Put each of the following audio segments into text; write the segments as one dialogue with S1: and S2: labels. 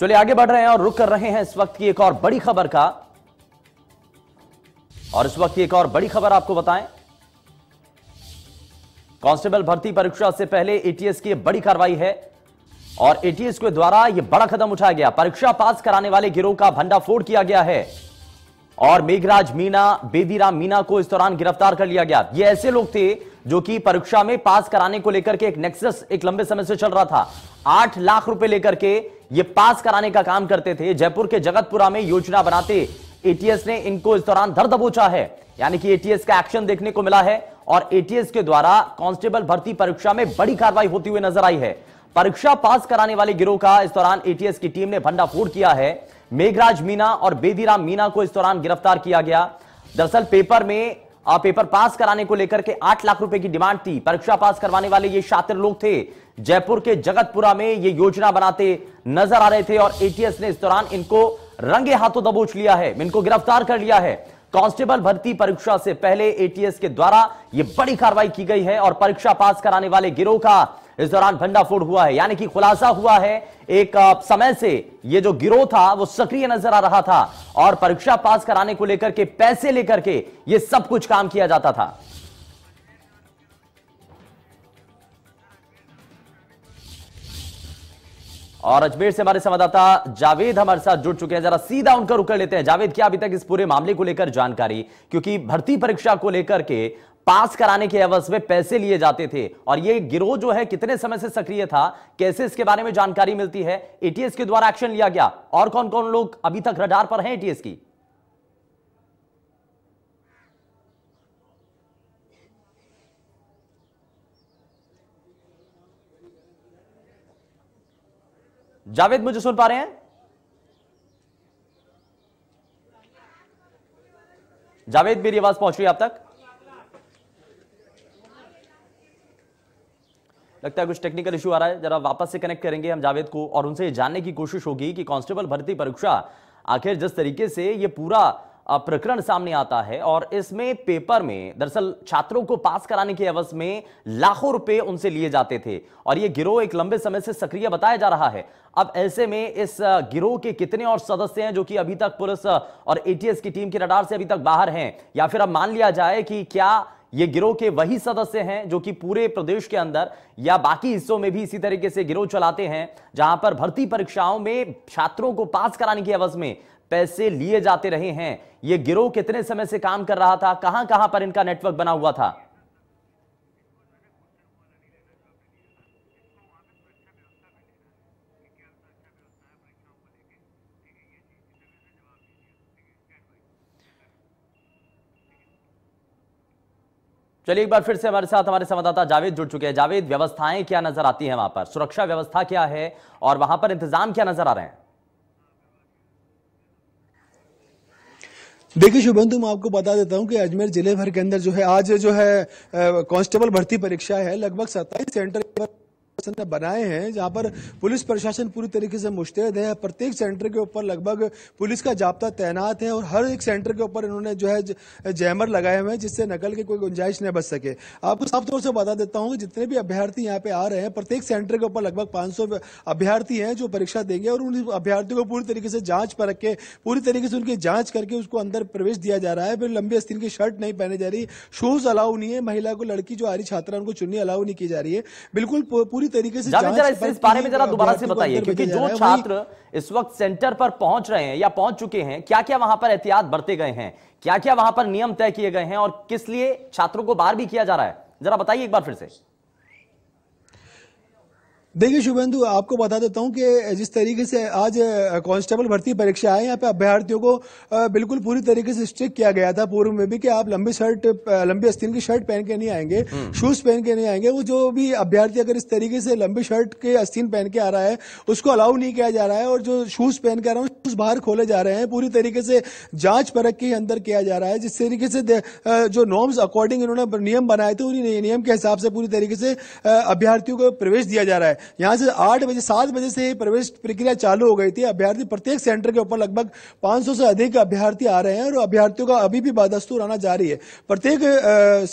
S1: चलिए आगे बढ़ रहे हैं और रुक कर रहे हैं इस वक्त की एक और बड़ी खबर का और इस वक्त की एक और बड़ी खबर आपको बताएं कांस्टेबल भर्ती परीक्षा से पहले एटीएस की बड़ी कार्रवाई है और एटीएस के द्वारा यह बड़ा कदम उठाया गया परीक्षा पास कराने वाले गिरोह का भंडाफोड़ किया गया है और मेघराज मीना बेदीराम मीना को इस दौरान गिरफ्तार कर लिया गया ये ऐसे लोग थे जो कि परीक्षा में पास कराने को लेकर के एक नेक्सस एक लंबे समय से चल रहा था आठ लाख रुपए लेकर के ये पास कराने का काम करते थे जयपुर के जगतपुरा में योजना बनाते एटीएस ने इनको इस दौरान धर दबोचा है यानी कि एटीएस का एक्शन देखने को मिला है और एटीएस के द्वारा कांस्टेबल भर्ती परीक्षा में बड़ी कार्रवाई होती हुई नजर आई है परीक्षा पास कराने वाले गिरोह का इस दौरान एटीएस की टीम ने भंडाफोड़ किया है मेघराज मीना और बेदीराम मीना को इस दौरान गिरफ्तार किया गया दरअसल पेपर में आ, पेपर पास कराने को लेकर के आठ लाख रुपए की डिमांड थी परीक्षा पास करवाने वाले ये शातिर लोग थे जयपुर के जगतपुरा में ये योजना बनाते नजर आ रहे थे और एटीएस ने इस दौरान इनको रंगे हाथों दबोच लिया है इनको गिरफ्तार कर लिया है कांस्टेबल भर्ती परीक्षा से पहले एटीएस के द्वारा यह बड़ी कार्रवाई की गई है और परीक्षा पास कराने वाले गिरोह का इस दौरान भंडाफोड़ हुआ है यानी कि खुलासा हुआ है एक समय से ये जो गिरोह था वो सक्रिय नजर आ रहा था और परीक्षा पास कराने को लेकर के पैसे लेकर के ये सब कुछ काम किया जाता था और अजमेर से हमारे संवाददाता जावेद हमारे साथ जुड़ चुके हैं जरा सीधा उनका रुक लेते हैं जावेद क्या अभी तक इस पूरे मामले को लेकर जानकारी क्योंकि भर्ती परीक्षा को लेकर के पास कराने के अवस में पैसे लिए जाते थे और ये गिरोह जो है कितने समय से सक्रिय था कैसे इसके बारे में जानकारी मिलती है एटीएस के द्वारा एक्शन लिया गया और कौन कौन लोग अभी तक रडार पर हैं एटीएस की जावेद मुझे सुन पा रहे हैं जावेद मेरी आवाज पहुंच रही है आप तक लगता है कुछ टेक्निकल इशू आ रहा है जरा वापस से कनेक्ट करेंगे हम जावेद को और उनसे जानने की कोशिश होगी कि कांस्टेबल भर्ती परीक्षा आखिर जिस तरीके से ये पूरा प्रकरण सामने आता है और इसमें पेपर में दरअसल छात्रों को पास कराने के अवस में लाखों रुपए उनसे लिए जाते थे और ये गिरोह एक लंबे समय से सक्रिय बताया जा रहा है अब ऐसे में इस गिरोह के कितने और सदस्य हैं जो कि अभी तक पुलिस और एटीएस की टीम के रडार से अभी तक बाहर हैं या फिर अब मान लिया जाए कि क्या ये गिरोह के वही सदस्य हैं जो कि पूरे प्रदेश के अंदर या बाकी हिस्सों में भी इसी तरीके से गिरोह चलाते हैं जहां पर भर्ती परीक्षाओं में छात्रों को पास कराने की अवज में पैसे लिए जाते रहे हैं ये गिरोह कितने समय से काम कर रहा था कहां कहां पर इनका नेटवर्क बना हुआ था चलिए एक बार फिर से हमारे साथ हमारे संवाददाता जावेद जुड़ चुके हैं जावेद व्यवस्थाएं क्या नजर आती हैं वहां पर सुरक्षा व्यवस्था क्या है और वहां पर इंतजाम क्या नजर आ रहे
S2: हैं देखिए शुभंतु तो मैं आपको बता देता हूं कि अजमेर जिले भर के अंदर जो है आज जो है कांस्टेबल भर्ती परीक्षा है लगभग सत्ताईस सेंटर पर प्रशासन ने बनाए हैं जहां पर पुलिस प्रशासन पूरी तरीके से मुस्तैद है प्रत्येक सेंटर के ऊपर लगभग पुलिस का जाप्ता तैनात है और हर एक सेंटर के ऊपर इन्होंने जो है जैमर लगाए हुए हैं जिससे नकल की कोई गुंजाइश नहीं बच सके आपको साफ तौर से बता देता कि जितने भी अभ्यर्थी यहाँ पे आ रहे हैं प्रत्येक सेंटर के ऊपर लगभग पांच अभ्यर्थी हैं जो परीक्षा देंगे और उन अभ्यर्थियों को पूरी तरीके से जांच पर रखे के पूरी तरीके से उनकी जाँच करके उसको अंदर प्रवेश दिया जा रहा है फिर लंबी अस्तीन की शर्ट नहीं पहने जा रही शूज अलाउ नहीं है महिला को लड़की जो आ रही छात्रा उनको चुननी अलाउ नहीं की जा रही है बिल्कुल पूरी पूरी तरीके से जांच जरा इस, इस बारे में जरा दोबारा से बताइए क्योंकि जो छात्र
S1: इस वक्त सेंटर पर पहुंच रहे हैं या पहुंच चुके हैं क्या क्या वहां पर एहतियात बरते गए हैं क्या क्या वहां पर नियम तय किए गए हैं और किस लिए छात्रों को बाहर भी किया जा रहा है जरा बताइए एक बार फिर से
S2: देखिए शुभेंदु आपको बता देता हूँ कि जिस तरीके से आज कांस्टेबल भर्ती परीक्षा आए यहाँ पे अभ्यर्थियों को बिल्कुल पूरी तरीके से स्ट्रिक किया गया था पूर्व में भी कि आप लंबी शर्ट लंबी अस्थिन की शर्ट पहन के नहीं आएंगे हम्म। शूज पहन के नहीं आएंगे वो जो भी अभ्यर्थी अगर इस तरीके से लंबी शर्ट के अस्तीन पहन के आ रहा है उसको अलाउ नहीं किया जा रहा है और जो शूज पहन के आ रहा है शूज बाहर खोले जा रहे हैं पूरी तरीके से जांच परख के अंदर किया जा रहा है जिस तरीके से जो नॉर्म्स अकॉर्डिंग इन्होंने नियम बनाए थे उन्हीं नियम के हिसाब से पूरी तरीके से अभ्यर्थियों को प्रवेश दिया जा रहा है यहाँ से आठ बजे सात बजे से प्रवेश प्रक्रिया चालू हो गई थी अभ्यर्थी प्रत्येक सेंटर के ऊपर लगभग 500 से अधिक अभ्यर्थी आ रहे हैं और अभ्यर्थियों का अभी भी बदस्तूर आना जारी है प्रत्येक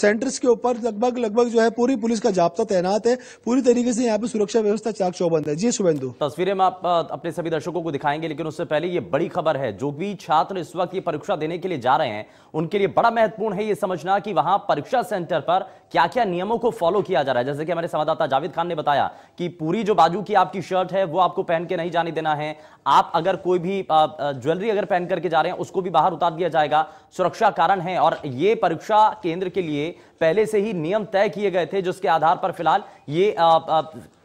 S2: सेंटर्स के ऊपर लगभग लगभग जो है पूरी पुलिस का जाप्ता तैनात है पूरी तरीके से यहाँ पे सुरक्षा व्यवस्था चाक चौबंद है जी शुभेंदु
S1: तस्वीरें हम आप अपने सभी दर्शकों को दिखाएंगे लेकिन उससे पहले ये बड़ी खबर है जो भी छात्र इस वक्त ये परीक्षा देने के लिए जा रहे हैं उनके लिए बड़ा महत्वपूर्ण है ये समझना कि वहां परीक्षा सेंटर पर क्या क्या नियमों को फॉलो किया जा रहा है जैसे कि हमारे संवाददाता जावेद खान ने बताया कि पूरी जो बाजू की आपकी शर्ट है वो आपको पहन के नहीं जाने देना है आप अगर कोई भी ज्वेलरी अगर पहन करके जा रहे हैं उसको भी बाहर उतार दिया जाएगा सुरक्षा कारण है और ये परीक्षा केंद्र के लिए पहले से ही नियम तय किए गए थे जिसके आधार पर फिलहाल ये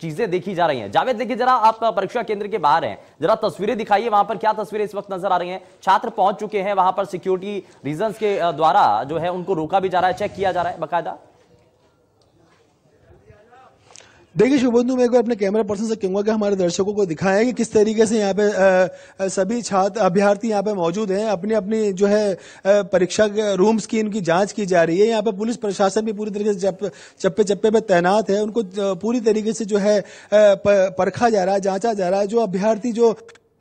S1: चीजें देखी जा रही हैं जावेद देखिए जरा आप परीक्षा केंद्र के बाहर हैं जरा तस्वीरें दिखाइए वहां पर क्या तस्वीरें इस वक्त नजर आ रही हैं छात्र पहुंच चुके हैं वहां पर सिक्योरिटी रीजंस के द्वारा जो है उनको रोका भी जा रहा है चेक किया जा रहा है बाकायदा
S2: देखिए शुभंधु मैं एक बार अपने कैमरा पर्सन से कहूंगा कि हमारे दर्शकों को दिखाएं कि किस तरीके से यहाँ पे सभी छात्र अभ्यर्थी यहाँ पे मौजूद हैं अपनी अपनी जो है परीक्षा रूम्स की इनकी जाँच की जा रही है यहाँ पे पुलिस प्रशासन भी पूरी तरीके से चप्पे चप्पे पे तैनात है उनको पूरी तरीके से जो है परखा जा रहा है जांचा जा रहा है जो अभ्यर्थी जो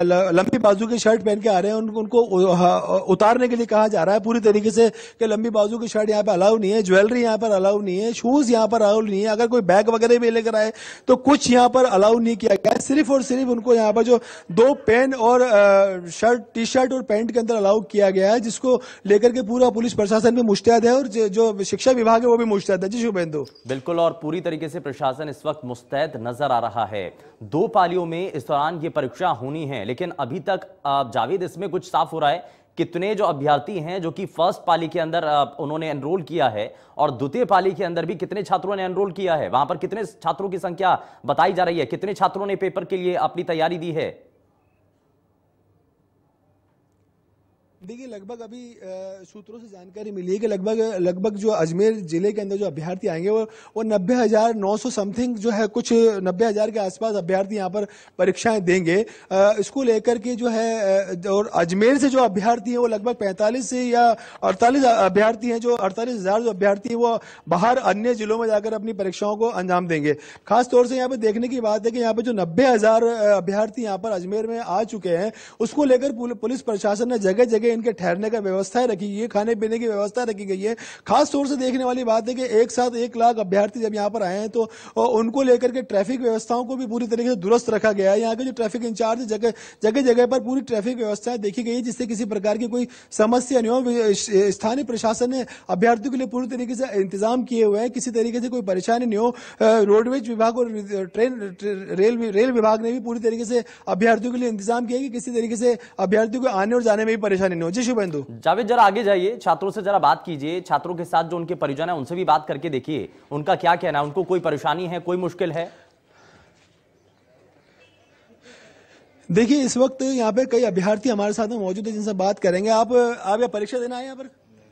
S2: लंबी बाजू की शर्ट पहन के आ रहे हैं उनको, उनको उतारने के लिए कहा जा रहा है पूरी तरीके से कि लंबी बाजू की शर्ट यहाँ पर अलाउ नहीं है ज्वेलरी यहाँ पर अलाउ नहीं है शूज़ यहाँ पर अलाउ नहीं है अगर कोई बैग वगैरह भी लेकर आए तो कुछ यहाँ पर अलाउ नहीं किया गया सिर्फ और सिर्फ उनको यहाँ पर जो दो पेन और शर्ट टी शर्ट और पैंट के अंदर अलाउ किया गया है जिसको लेकर के पूरा पुलिस प्रशासन भी मुस्तैद है और जो शिक्षा विभाग है वो भी मुस्तैद है जी शुभेंदु
S1: बिल्कुल और पूरी तरीके से प्रशासन इस वक्त मुस्तैद नजर आ रहा है दो पालियों में इस दौरान ये परीक्षा होनी है लेकिन अभी तक जावेद इसमें कुछ साफ हो रहा है कितने जो अभ्यर्थी हैं जो कि फर्स्ट पाली के अंदर उन्होंने एनरोल किया है और द्वितीय पाली के अंदर भी कितने छात्रों ने एनरोल किया है वहां पर कितने छात्रों की संख्या बताई जा रही है कितने छात्रों ने पेपर के लिए अपनी तैयारी दी है
S2: देखिए लगभग अभी सूत्रों से जानकारी मिली है कि लगभग लगभग जो अजमेर जिले के अंदर जो अभ्यर्थी आएंगे वो वो नब्बे हज़ार नौ सौ समथिंग जो है कुछ नब्बे हज़ार के आसपास अभ्यर्थी यहाँ पर परीक्षाएं देंगे इसको लेकर के जो है और अजमेर से जो अभ्यर्थी हैं वो लगभग पैंतालीस से या अड़तालीस अभ्यर्थी हैं जो अड़तालीस हज़ार जो अभ्यर्थी हैं वो बाहर अन्य जिलों में जाकर अपनी परीक्षाओं को अंजाम देंगे खासतौर से यहाँ पर देखने की बात है कि यहाँ पर जो नब्बे अभ्यर्थी यहाँ पर अजमेर में आ चुके हैं उसको लेकर पुलिस प्रशासन ने जगह जगह इनके ठहरने का व्यवस्था रखी गई है खाने पीने की व्यवस्था रखी गई है खास तौर से देखने वाली बात है कि एक साथ एक लाख अभ्यर्थी जब यहाँ पर आए हैं तो उनको लेकर के ट्रैफिक व्यवस्थाओं को भी पूरी तरीके से दुरुस्त रखा गया है यहाँ के जो ट्रैफिक इंचार्ज जगह जगह जगह पर पूरी ट्रैफिक व्यवस्थाएं देखी गई है जिससे किसी प्रकार की कोई समस्या नहीं हो स्थानीय प्रशासन ने अभ्यर्थियों के लिए पूरी तरीके से इंतजाम किए हुए हैं किसी तरीके से कोई परेशानी नहीं हो रोडवेज विभाग और ट्रेन रेल रेल विभाग ने भी पूरी तरीके से अभ्यर्थियों के लिए इंतजाम किया कि किसी तरीके से अभ्यर्थियों को आने और जाने में भी परेशानी नहीं हो जी शुभेंदु
S1: जावेद जरा आगे जाइए छात्रों से जरा बात कीजिए छात्रों के साथ जो उनके परिजन है उनसे भी बात करके देखिए उनका क्या कहना है उनको कोई परेशानी है कोई मुश्किल है
S2: देखिए इस वक्त यहाँ पे कई अभ्यार्थी हमारे साथ में मौजूद है जिनसे बात करेंगे आप आप यहाँ परीक्षा देना है यहाँ पर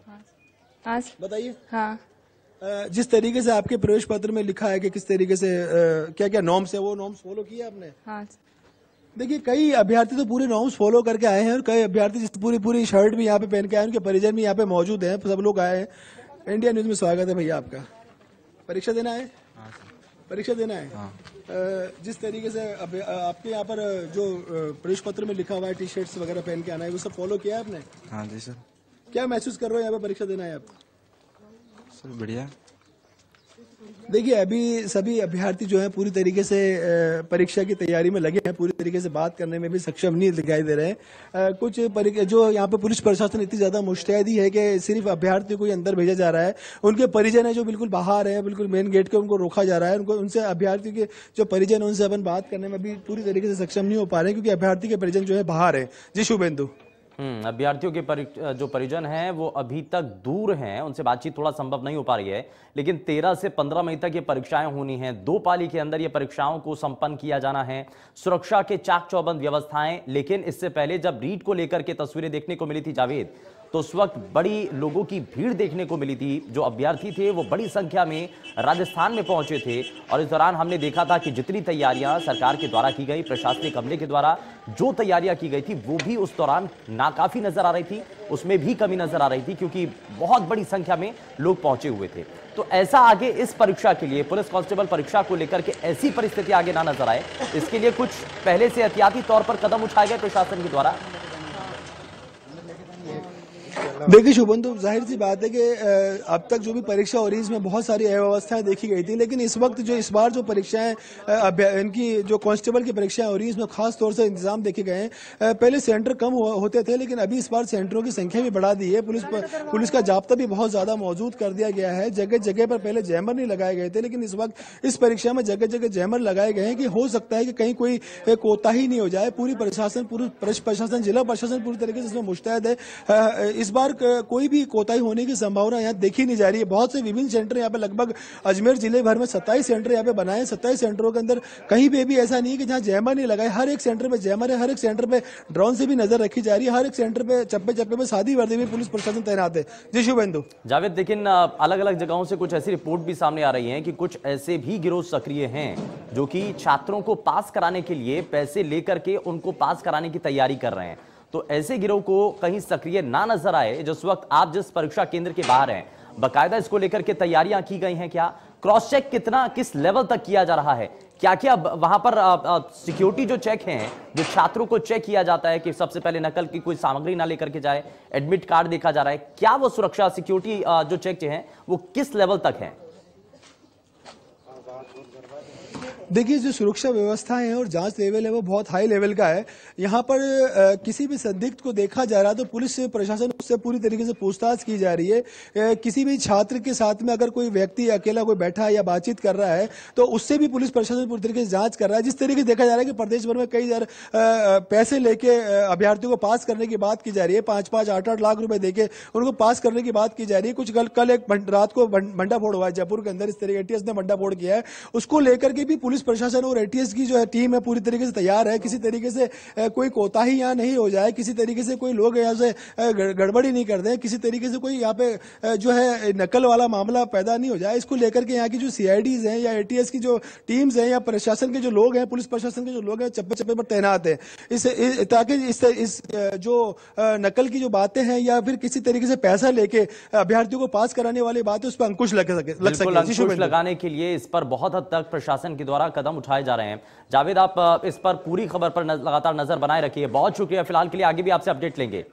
S2: हाँ। हाँ। बताइए हाँ जिस तरीके से आपके प्रवेश पत्र में लिखा है कि किस तरीके से क्या क्या नॉर्म्स है वो नॉर्म्स फॉलो किया आपने हाँ देखिए कई अभ्यर्थी तो पूरे नॉर्म्स फॉलो करके आए हैं और कई अभ्यर्थी जिस पूरी पूरी शर्ट भी यहाँ पे पहन के आए उनके परिजन भी यहाँ पे मौजूद हैं सब लोग आए हैं इंडिया न्यूज में स्वागत है भैया आपका परीक्षा देना है हाँ, परीक्षा देना है हाँ। जिस तरीके से आपके यहाँ पर जो प्रवेश पत्र में लिखा हुआ है टी शर्ट वगैरह पहन के आना है वो सब फॉलो किया है आपने हाँ जी सर क्या महसूस कर रहे हो यहाँ पे परीक्षा देना है आप सर बढ़िया देखिए अभी सभी अभ्यर्थी जो है पूरी तरीके से परीक्षा की तैयारी में लगे हैं पूरी तरीके से बात करने में भी सक्षम नहीं दिखाई दे रहे हैं कुछ जो यहाँ पे पुलिस प्रशासन इतनी ज़्यादा मुस्तैदी है कि सिर्फ अभ्यर्थी को अंदर भेजा जा रहा है उनके परिजन है जो बिल्कुल बाहर है बिल्कुल मेन गेट के उनको रोका जा रहा है उनको उनसे अभ्यर्थियों के जो परिजन है उनसे अपन बात करने में भी पूरी तरीके से सक्षम नहीं हो पा रहे क्योंकि अभ्यर्थी के परिजन जो है बाहर है जी शुभेंदु
S1: हम्म, अभ्यर्थियों के परि, जो परिजन हैं वो अभी तक दूर हैं उनसे बातचीत थोड़ा संभव नहीं हो पा रही है लेकिन 13 से 15 मई तक ये परीक्षाएं होनी हैं दो पाली के अंदर ये परीक्षाओं को संपन्न किया जाना है सुरक्षा के चाक चौबंद व्यवस्थाएं लेकिन इससे पहले जब रीट को लेकर के तस्वीरें देखने को मिली थी जावेद तो उस वक्त बड़ी लोगों की भीड़ देखने को मिली थी जो अभ्यर्थी थे वो बड़ी संख्या में राजस्थान में पहुंचे थे और इस दौरान हमने देखा था कि जितनी तैयारियां सरकार के द्वारा की गई प्रशासनिक अमले के द्वारा जो तैयारियां की गई थी वो भी उस दौरान नाकाफी नजर आ रही थी उसमें भी कमी नजर आ रही थी क्योंकि बहुत बड़ी संख्या में लोग पहुंचे हुए थे तो ऐसा आगे इस परीक्षा के लिए पुलिस कांस्टेबल परीक्षा को लेकर के ऐसी परिस्थिति आगे ना नजर आए इसके लिए कुछ पहले से एहतियाती तौर पर कदम उठाए गए प्रशासन के द्वारा
S2: देखिए शुभन तो जाहिर सी बात है कि अब तक जो भी परीक्षा हो रही है इसमें बहुत सारी अव्यवस्थाएं देखी गई थी लेकिन इस वक्त जो इस बार जो परीक्षाएं इनकी जो कांस्टेबल की परीक्षाएं हो रही है इसमें खास तौर से इंतजाम देखे गए हैं पहले सेंटर कम होते थे लेकिन अभी इस बार सेंटरों की संख्या भी बढ़ा दी है पुलिस पुलिस का जाब्ता भी बहुत ज़्यादा मौजूद कर दिया गया है जगह जगह पर पहले जैमर नहीं लगाए गए थे लेकिन इस वक्त इस परीक्षा में जगह जगह जैमर लगाए गए हैं कि हो सकता है कि कहीं कोई कोताही नहीं हो जाए पूरी प्रशासन पूरी प्रशासन जिला प्रशासन पूरी तरीके से इसमें मुस्तैद है इस बार पर कोई भी कोताही होने की संभावना यहाँ देखी नहीं जा रही है बहुत से विभिन्न सेंटर यहाँ पे लगभग अजमेर जिले भर में सत्ताईस सेंटर यहाँ पे बनाए सत्ताईस सेंटरों के अंदर कहीं पे भी ऐसा नहीं है कि जहाँ जैमर नहीं लगाए हर एक सेंटर पे जैमर है हर एक सेंटर पे ड्रोन से भी नजर रखी जा रही है हर एक सेंटर पे चप्पे चप्पे पे शादी वर्दी में पुलिस प्रशासन तैनात है जी शुभेंदु
S1: जावेद लेकिन अलग अलग जगहों से कुछ ऐसी रिपोर्ट भी सामने आ रही है कि कुछ ऐसे भी गिरोह सक्रिय है जो की छात्रों को पास कराने के लिए पैसे लेकर के उनको पास कराने की तैयारी कर रहे हैं तो ऐसे गिरोह को कहीं सक्रिय ना नजर आए जिस वक्त आप जिस परीक्षा केंद्र के बाहर हैं बकायदा इसको लेकर के तैयारियां की गई हैं क्या क्रॉस चेक कितना किस लेवल तक किया जा रहा है क्या क्या वहां पर सिक्योरिटी जो चेक हैं जो छात्रों को चेक किया जाता है कि सबसे पहले नकल की कोई सामग्री ना लेकर के जाए एडमिट कार्ड देखा जा रहा है क्या वो सुरक्षा सिक्योरिटी जो चेक हैं वो किस लेवल तक है
S2: देखिए जो सुरक्षा व्यवस्था है और जांच लेवल है वो बहुत हाई लेवल का है यहाँ पर आ, किसी भी संदिग्ध को देखा जा रहा है तो पुलिस प्रशासन उससे पूरी तरीके से पूछताछ की जा रही है किसी भी छात्र के साथ में अगर कोई व्यक्ति अकेला कोई बैठा है या बातचीत कर रहा है तो उससे भी पुलिस प्रशासन पूरी तरीके से जाँच कर रहा है जिस तरीके से देखा जा रहा है कि प्रदेश भर में कई हजार पैसे लेके अभ्यर्थियों को पास करने की बात की जा रही है पाँच पाँच आठ आठ लाख रुपए देके उनको पास करने की बात की जा रही है कुछ कल कल एक रात को भंडाफोड़ हुआ है जयपुर के अंदर इस तरीके एटीएस ने भंडाफोड़ किया है उसको लेकर के भी पुलिस प्रशासन और एटीएस की जो है टीम है पूरी तरीके से तैयार है किसी तरीके से कोई कोताही यहाँ नहीं हो जाए किसी तरीके से कोई लोग यहाँ से गड़बड़ी नहीं कर दें किसी तरीके से कोई यहाँ पे जो है नकल वाला मामला पैदा नहीं हो जाए इसको लेकर के यहाँ की जो सीआईडीज हैं या ए की जो टीम्स हैं या प्रशासन के जो लोग हैं पुलिस प्रशासन के जो लोग हैं चप्पे चप्पे पर तैनात हैं इस, ताकि इस, इस जो नकल की जो बातें हैं या फिर किसी तरीके से पैसा लेके अभ्यार्थियों को पास कराने वाली बात है उस पर अंकुश लग सके लग सके लगाने
S1: के लिए इस पर बहुत बहुत हद तक प्रशासन के द्वारा कदम उठाए जा रहे हैं जावेद आप इस पर पूरी खबर पर लगातार नजर बनाए रखिए बहुत शुक्रिया फिलहाल के लिए आगे भी आपसे अपडेट लेंगे